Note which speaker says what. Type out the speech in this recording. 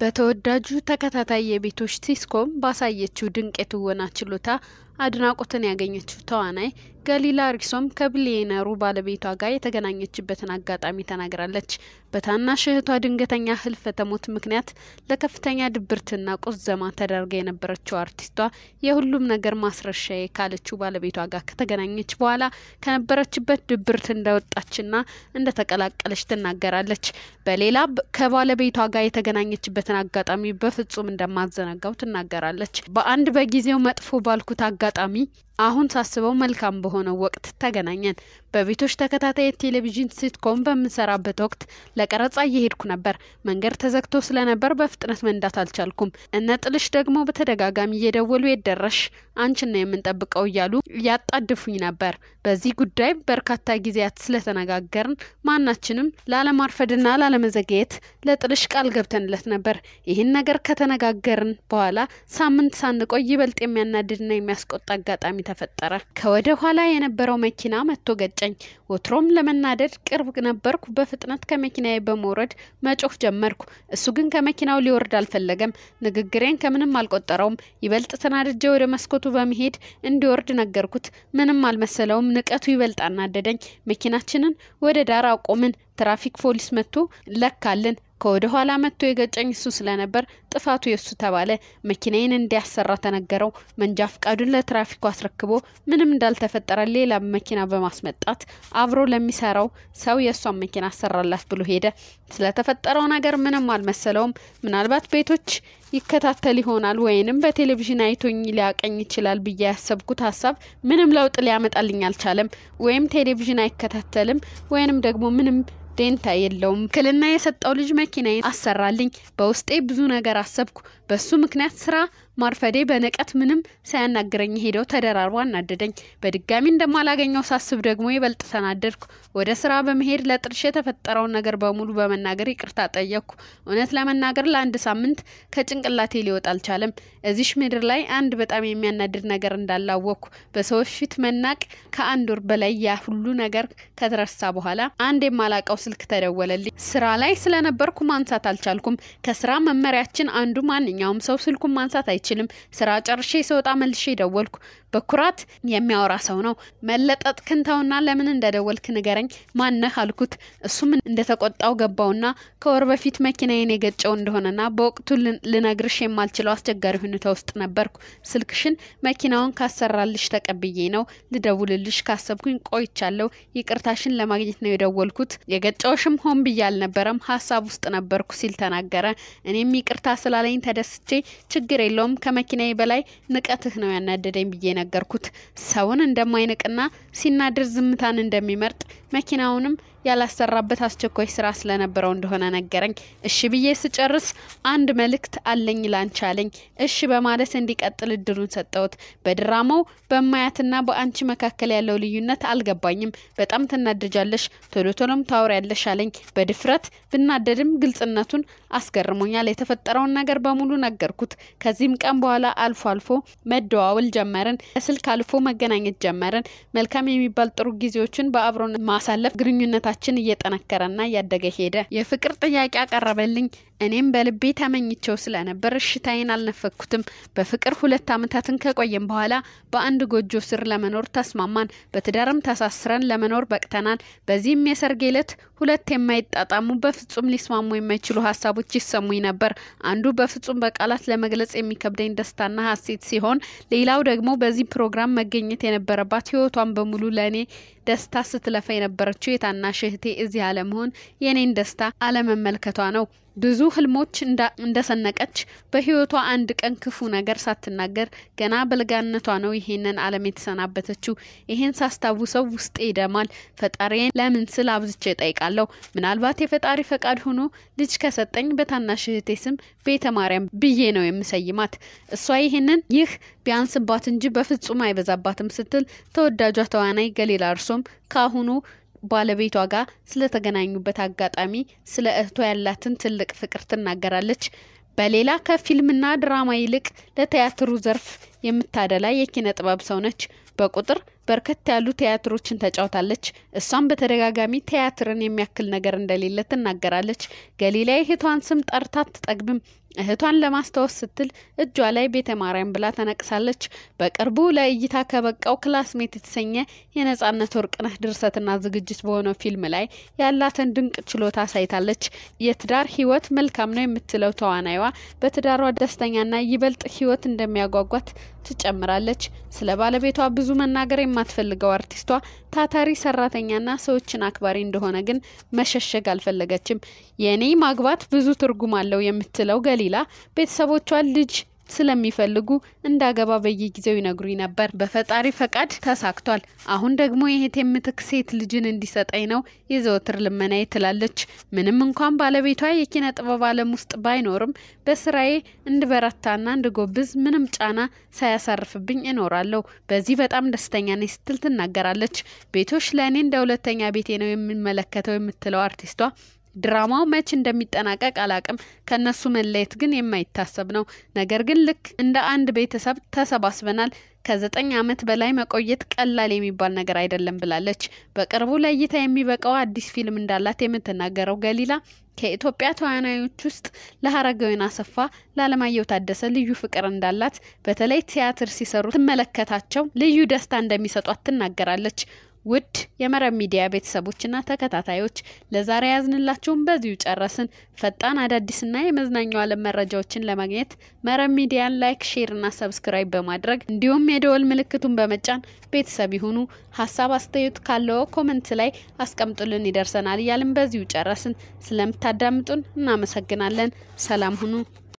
Speaker 1: በተወዳጁ ተከታታይ የቤቶች ሲስኮም ባሳየችው ድንቅ የትወና ችሎታ አድናቆትን ያገኘችው ተዋናይ ገሊላ ሪሶም ከቢሊየነሩ ባለቤቷ ጋር የተገናኘችበትን አጋጣሚ ተናግራለች። በታናሽ እህቷ ድንገተኛ ህልፈተ ሞት ምክንያት ለከፍተኛ ድብርትና ቁዘማ ተዳርጋ የነበረችው አርቲስቷ የሁሉም ነገር ማስረሻዬ ካለችው ባለቤቷ ጋር ከተገናኘች በኋላ ከነበረችበት ድብርት እንደወጣችና እንደተቀላቀለች ትናገራለች። በሌላ ከባለቤቷ ጋር የተገናኘችበትን አጋጣሚ በፍጹም እንደማዘነጋው ትናገራለች። በአንድ በጊዜው መጥፎ ባልኩት አጋ አጋጣሚ አሁን ሳስበው መልካም በሆነው ወቅት ተገናኘን። በቤቶች ተከታታይ የቴሌቪዥን ሲትኮም በምንሰራበት ወቅት ለቀረጻ እየሄድኩ ነበር። መንገድ ተዘግቶ ስለነበር በፍጥነት መንዳት አልቻልኩም። እነ ጥልሽ ደግሞ በተደጋጋሚ እየደወሉ የደረሽ አንቺና የምንጠብቀው እያሉ ያጣድፉኝ ነበር። በዚህ ጉዳይ በርካታ ጊዜያት ስለተነጋገርን ማናችንም ላለማርፈድና ላለመዘገየት ለጥልሽ ቃል ገብተንለት ነበር። ይህን ነገር ከተነጋገርን በኋላ ሳምንት ሳንቆይ ይበልጥ የሚያናድድና የሚያስቆጣ አጋጣሚ ተፈጠረ። ከወደ ኋላ የነበረው መኪና መጥቶ ገጨኝ። ወትሮም ለመናደድ ቅርብ ነበርኩ። በፍጥነት ከመኪናዬ በመውረድ መጮህ ጀመርኩ። እሱ ግን ከመኪናው ሊወርድ አልፈለገም። ንግግሬን ከምንም አልቆጠረውም። ይበልጥ ተናድጄ ወደ መስኮቱ በመሄድ እንዲወርድ ነገርኩት። ምንም አልመሰለውም። ንቀቱ ይበልጥ አናደደኝ። መኪናችንን ወደ ዳር አቆምን። ትራፊክ ፖሊስ መጥቶ ለካልን። ከወደ ኋላ መጥቶ የገጨኝ እሱ ስለነበር ጥፋቱ የእሱ ተባለ። መኪናዬን እንዲያሰራ ተነገረው። መንጃ ፍቃዱን ለትራፊኩ አስረክቦ ምንም እንዳልተፈጠረ ሌላ መኪና በማስመጣት አብሮ ለሚሰራው ሰው የእሷን መኪና አሰራላት ብሎ ሄደ። ስለተፈጠረው ነገር ምንም አልመሰለውም። ምናልባት ቤቶች ይከታተል ይሆናል ወይንም በቴሌቪዥን አይቶኝ ሊያቀኝ ይችላል ብዬ ያሰብኩት ሀሳብ ምንም ለውጥ ሊያመጣልኝ አልቻለም። ወይም ቴሌቪዥን አይከታተልም ወይንም ደግሞ ምንም ዴንታ የለውም። ክልና የሰጠው ልጅ መኪናዬን አሰራልኝ። በውስጤ ብዙ ነገር አሰብኩ። በሱ ምክንያት ስራ ማርፈዴ በንቀት ምንም ሳያናግረኝ ሄደው ተደራርቦ አናደደኝ። በድጋሚ እንደማላገኘው ሳስብ ደግሞ ይበልጥ ተናደድኩ። ወደ ስራ በመሄድ ለጥርሽ የተፈጠረውን ነገር በሙሉ በመናገር ይቅርታ ጠየቅኩ። እውነት ለመናገር ለአንድ ሳምንት ከጭንቅላቴ ሊወጣ አልቻለም። እዚሽ ምድር ላይ አንድ በጣም የሚያናድድ ነገር እንዳላወቅኩ በሰዎች ፊት መናቅ ከአንድ ወር በላይ ያ ሁሉ ነገር ከተረሳ በኋላ አንድ የማላቀው ስልክ ተደወለልኝ። ስራ ላይ ስለነበርኩ ማንሳት አልቻልኩም። ከስራ መመሪያችን አንዱ ማንኛ ማንኛውም ሰው ስልኩን ማንሳት አይችልም። ስራ ጨርሼ ስወጣ መልሼ ደወልኩ። በኩራት የሚያወራ ሰው ነው። መለጠጥ ተውና ለምን እንደደወልክ ንገረኝ። ማነህ አልኩት። እሱም እንደተቆጣው ገባውና ከወር በፊት መኪናዬን የገጨው እንደሆነና በወቅቱ ልነግርሽ የማልችለው አስቸጋሪ ሁኔታ ውስጥ ነበርኩ። ስልክሽን መኪናውን ካሰራልሽ ተቀብዬ ነው ልደውልልሽ ካሰብኩኝ ቆይቻለሁ። ይቅርታሽን ለማግኘት ነው የደወልኩት። የገጨውሽም ሆን ብዬ አልነበረም ሀሳብ ውስጥ ነበርኩ ሲል ተናገረ። እኔም ይቅርታ ስላለኝ ተደ ረስቼ ችግር የለውም ከመኪናዬ በላይ ንቀትህ ነው ያናደደኝ ብዬ ነገርኩት። ሰውን እንደማይንቅና ሲናደር ዝምታን እንደሚመርጥ መኪናውንም ያላሰራበት አስቸኳይ ስራ ስለነበረው እንደሆነ ነገረኝ። እሺ ብዬ ስጨርስ አንድ መልእክት አለኝ ላንቻለኝ እሺ በማለት እንዲቀጥል እድሉን ሰጠውት። በድራማው በማያትና በአንቺ መካከል ያለው ልዩነት አልገባኝም። በጣም ትናደጃለሽ፣ ቶሎ ቶሎም ታወሪያለሽ አለኝ። በድፍረት ብናደድም ግልጽነቱን አስገርሞኛል። የተፈጠረውን ነገር በሙሉ ነገርኩት። ከዚህም ቀን በኋላ አልፎ አልፎ መደዋወል ጀመርን። ከስልክ አልፎ መገናኘት ጀመርን። መልካም የሚባል ጥሩ ጊዜዎችን በአብሮ ማሳለፍ ግንኙነታችን ትዳራችን እየጠነከረና እያደገ ሄደ። የፍቅር ጥያቄ አቀረበልኝ። እኔም በልቤ ተመኝቸው ስለነበር እሽታዬን አልነፈኩትም። በፍቅር ሁለት ዓመታትን ከቆየም በኋላ በአንድ ጎጆ ስር ለመኖር ተስማማን። በትዳርም ተሳስረን ለመኖር በቅተናል። በዚህም የሰርግ ዕለት ሁለት የማይጣጣሙ በፍጹም ሊስማሙ የማይችሉ ሀሳቦች ይሰሙኝ ነበር። አንዱ በፍጹም በቃላት ለመግለጽ የሚከብደኝ ደስታና ሀሴት ሲሆን፣ ሌላው ደግሞ በዚህ ፕሮግራም መገኘት የነበረባት ህይወቷን በሙሉ ለእኔ ደስታ ስትለፋ የነበረችው የታናሽ እህቴ እዚህ አለመሆን የኔን ደስታ አለመመልከቷ ነው። ብዙ ህልሞች እንደሰነቀች በህይወቷ አንድ ቀን ክፉ ነገር ሳትናገር ገና በልጋነቷ ነው ይሄንን ዓለም የተሰናበተችው። ይሄን ሳስታውሰው ውስጤ ይደማል። ፈጣሪን ለምን ስል አብዝቼ ጠይቃለሁ? ምናልባት የፈጣሪ ፈቃድ ሆኖ ልጅ ከሰጠኝ በታናሽ እህቴ ስም ቤተ ማርያም ብዬ ነው የምሰይማት። እሷ ይሄንን ይህ ቢያንስባት እንጂ በፍጹም አይበዛባትም ስትል ተወዳጇ ተዋናይ ገሊላ እርሶም ካሁኑ ባለቤቷ ጋር ስለተገናኙበት አጋጣሚ ስለ እህቷ ያላትን ትልቅ ፍቅር ትናገራለች። በሌላ ከፊልምና ድራማ ይልቅ ለቲያትሩ ዘርፍ የምታደላ የኪነ ጥበብ ሰው ነች። በቁጥር በርከት ያሉ ቲያትሮችን ተጫውታለች። እሷም በተደጋጋሚ ቲያትርን የሚያክል ነገር እንደሌለ ትናገራለች። ገሊላ እህቷን ስም ጠርታ አትጠግብም። እህቷን ለማስታወስ ስትል እጇ ላይ ቤተ ማርያም ብላ ተነቅሳለች። በቅርቡ ለእይታ ከበቃው ክላስሜት የተሰኘ የነጻነት ወርቅነህ ድርሰትና ዝግጅት በሆነው ፊልም ላይ ያላትን ድንቅ ችሎታ አሳይታለች። የትዳር ህይወት መልካም ነው የምትለው ተዋናይዋ በትዳሯ ደስተኛና ይበልጥ ህይወት እንደሚያጓጓት ትጨምራለች። ስለ ባለቤቷ ብዙ ብዙ መናገር የማትፈልገው አርቲስቷ ታታሪ ሰራተኛና ሰዎችን አክባሪ እንደሆነ ግን መሸሸግ አልፈለገችም። የእኔ ማግባት ብዙ ትርጉም አለው የምትለው ገሊላ ቤተሰቦቿን ልጅ ስለሚፈልጉ እንዳገባ በየጊዜው ይነግሩኝ ነበር። በፈጣሪ ፈቃድ ተሳክቷል። አሁን ደግሞ የእህቴ ምትክ ሴት ልጅን እንዲሰጠኝ ነው የዘወትር ልመናዬ ትላለች። ምንም እንኳን ባለቤቷ የኪነ ጥበብ ዓለም ውስጥ ባይኖርም በስራዬ እንድበረታና እንድጎብዝ ምንም ጫና ሳያሳርፍብኝ እኖራለሁ። በዚህ በጣም ደስተኛ ነኝ ስትል ትናገራለች። ቤቶች ለእኔ እንደ ሁለተኛ ቤቴ ነው የሚመለከተው የምትለው አርቲስቷ ድራማው መች እንደሚጠናቀቅ አላቅም። ከእነሱ መለየት ግን የማይታሰብ ነው። ነገር ግን ልክ እንደ አንድ ቤተሰብ ተሰባስበናል። ከዘጠኝ ዓመት በላይ መቆየት ቀላል የሚባል ነገር አይደለም ብላለች። በቅርቡ ለእይታ የሚበቃው አዲስ ፊልም እንዳላት የምትናገረው ገሊላ ከኢትዮጵያ ተዋናዮች ውስጥ ለሀረገወይን አሰፋ፣ ለአለማየሁ ታደሰ ልዩ ፍቅር እንዳላት በተለይ ቲያትር ሲሰሩ ትመለከታቸው ልዩ ደስታ እንደሚሰጧት ትናገራለች። ውድ የመረብ ሚዲያ ቤተሰቦችና ተከታታዮች ለዛሬ ያዝንላችሁን በዚሁ ጨረስን። ፈጣን አዳዲስና የመዝናኛው ዓለም መረጃዎችን ለማግኘት መረብ ሚዲያን ላይክ፣ ሼርና ሰብስክራይብ በማድረግ እንዲሁም የደወል ምልክቱን በመጫን ቤተሰብ ይሁኑ። ሀሳብ አስተያየት ካለው ኮመንት ላይ አስቀምጡልን፣ ይደርሰናል እያልን በዚሁ ጨረስን። ስለምታዳምጡን እናመሰግናለን። ሰላም ሁኑ።